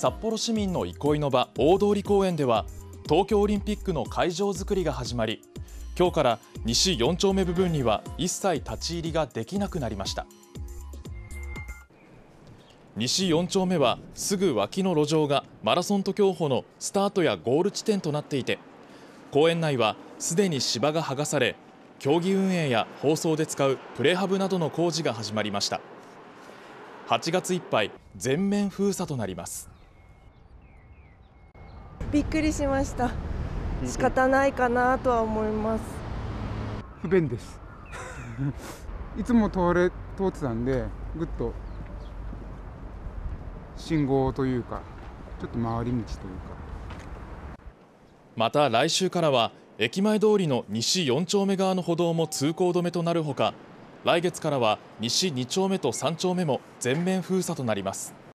札幌市民の憩いの場大通公園では東京オリンピックの会場作りが始まり今日から西4丁目部分には一切立ち入りができなくなりました西4丁目はすぐ脇の路上がマラソンと競歩のスタートやゴール地点となっていて公園内はすでに芝が剥がされ競技運営や放送で使うプレハブなどの工事が始まりました8月いっぱい全面封鎖となりますびっくりしました仕方ないかなとは思います不便です いつも通れ通ってたんでぐっと信号というかちょっと回り道というかまた来週からは駅前通りの西4丁目側の歩道も通行止めとなるほか来月からは西2丁目と3丁目も全面封鎖となります。